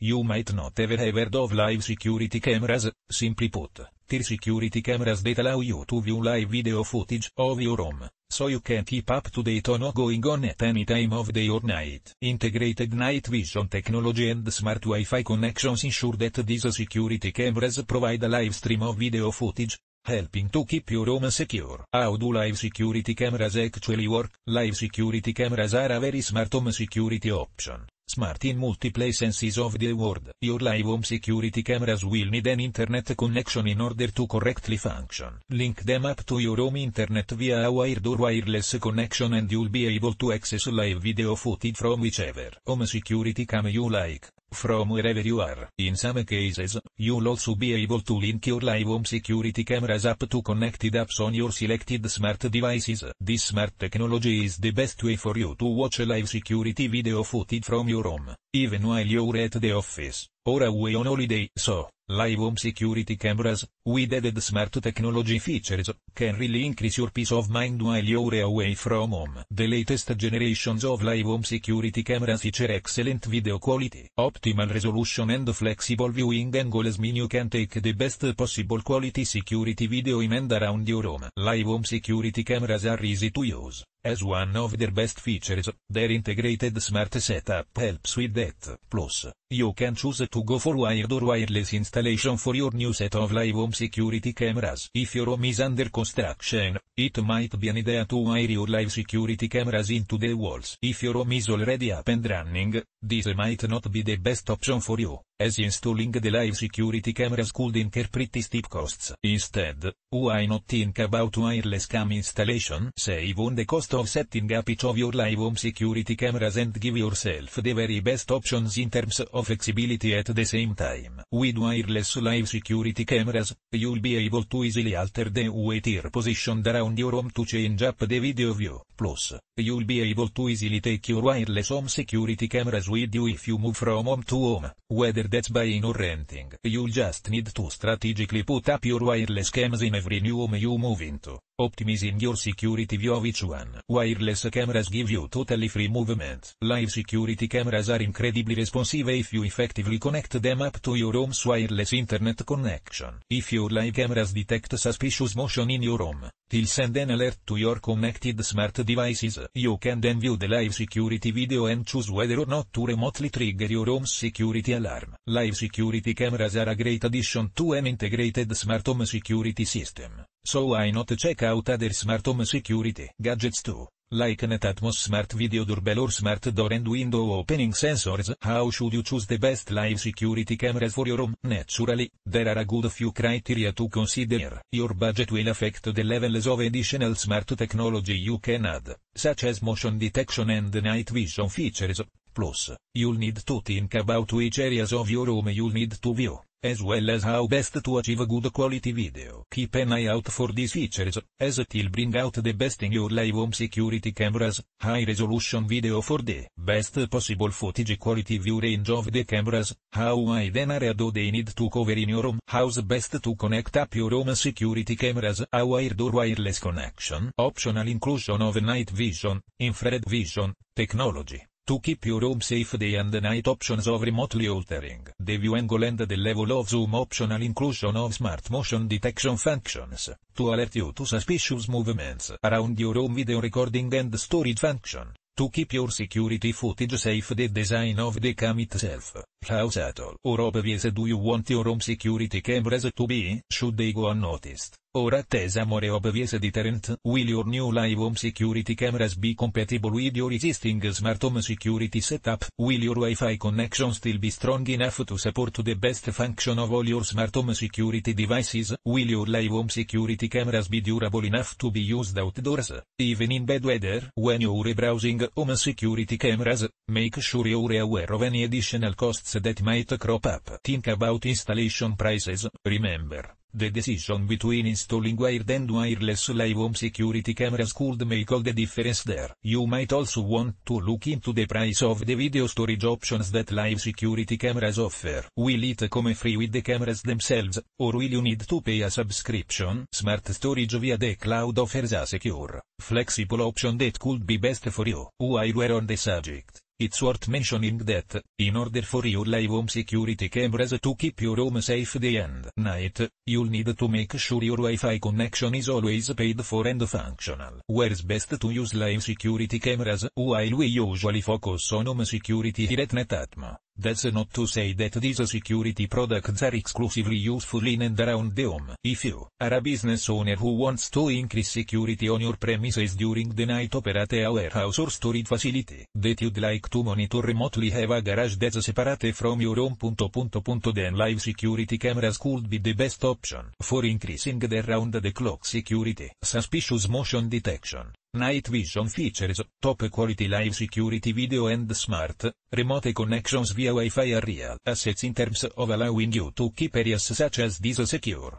You might not ever have heard of live security cameras, simply put, tier security cameras that allow you to view live video footage of your home, so you can keep up to date on what's going on at any time of day or night. Integrated night vision technology and smart Wi-Fi connections ensure that these security cameras provide a live stream of video footage, helping to keep your home secure. How do live security cameras actually work? Live security cameras are a very smart home security option. Smart in multiple senses of the world, Your live home security cameras will need an internet connection in order to correctly function. Link them up to your home internet via a wired or wireless connection and you'll be able to access live video footage from whichever home security cam you like from wherever you are. In some cases, you'll also be able to link your live home security cameras up to connected apps on your selected smart devices. This smart technology is the best way for you to watch a live security video footage from your home even while you're at the office, or away on holiday, so, live home security cameras, with added smart technology features, can really increase your peace of mind while you're away from home. The latest generations of live home security cameras feature excellent video quality, optimal resolution and flexible viewing angles mean you can take the best possible quality security video in and around your home. Live home security cameras are easy to use, as one of their best features, their integrated smart setup helps with that. Plus, you can choose to go for wired or wireless installation for your new set of live home security cameras. If your home is under construction, it might be an idea to wire your live security cameras into the walls. If your home is already up and running, this might not be the best option for you, as installing the live security cameras could incur pretty steep costs. Instead, why not think about wireless cam installation? Save on the cost cost of setting up each of your live home security cameras and give yourself the very best options in terms of flexibility at the same time. With wireless live security cameras, you'll be able to easily alter the way they positioned around your home to change up the video view. Plus, you'll be able to easily take your wireless home security cameras with you if you move from home to home, whether that's buying or renting. You'll just need to strategically put up your wireless cams in every new home you move into. Optimizing your security view of each one. Wireless cameras give you totally free movement. Live security cameras are incredibly responsive if you effectively connect them up to your home's wireless internet connection. If your live cameras detect suspicious motion in your home, they'll send an alert to your connected smart devices. You can then view the live security video and choose whether or not to remotely trigger your home's security alarm. Live security cameras are a great addition to an integrated smart home security system. So why not check out other smart home security gadgets too? Like Net Atmos Smart Video Doorbell or Smart Door and Window Opening Sensors, how should you choose the best live security cameras for your home? Naturally, there are a good few criteria to consider. Your budget will affect the levels of additional smart technology you can add, such as motion detection and night vision features. Plus, you'll need to think about which areas of your home you'll need to view as well as how best to achieve a good quality video. Keep an eye out for these features, as it will bring out the best in your live home security cameras, high resolution video for the best possible footage quality view range of the cameras, how wide an area do they need to cover in your home, how's best to connect up your home security cameras, a wired or wireless connection, optional inclusion of night vision, infrared vision, technology. To keep your home safe day and night options of remotely altering the view angle and the level of zoom optional inclusion of smart motion detection functions, to alert you to suspicious movements around your home video recording and storage function, to keep your security footage safe the design of the cam itself, how or obvious do you want your home security cameras to be, should they go unnoticed, or at least a more obvious deterrent, will your new live home security cameras be compatible with your existing smart home security setup, will your Wi-Fi connection still be strong enough to support the best function of all your smart home security devices, will your live home security cameras be durable enough to be used outdoors, even in bad weather, when you're browsing home security cameras, make sure you're aware of any additional costs that might crop up. Think about installation prices, remember. The decision between installing wired and wireless live home security cameras could make all the difference there. You might also want to look into the price of the video storage options that live security cameras offer. Will it come free with the cameras themselves, or will you need to pay a subscription? Smart storage via the cloud offers a secure, flexible option that could be best for you. Who we're on the subject, it's worth mentioning that, in order for your live home security cameras to keep your home safe day and night, you'll need to make sure your Wi-Fi connection is always paid for and functional. Where's best to use live security cameras, while we usually focus on home security here at that's not to say that these security products are exclusively useful in and around the home. If you are a business owner who wants to increase security on your premises during the night operate a warehouse or storage facility, that you'd like to monitor remotely have a garage that's separate from your home. Punto, punto, punto, then live security cameras could be the best option for increasing the round-the-clock security. Suspicious motion detection Night Vision features top quality live security video and smart, remote connections via Wi-Fi are real assets in terms of allowing you to keep areas such as these secure.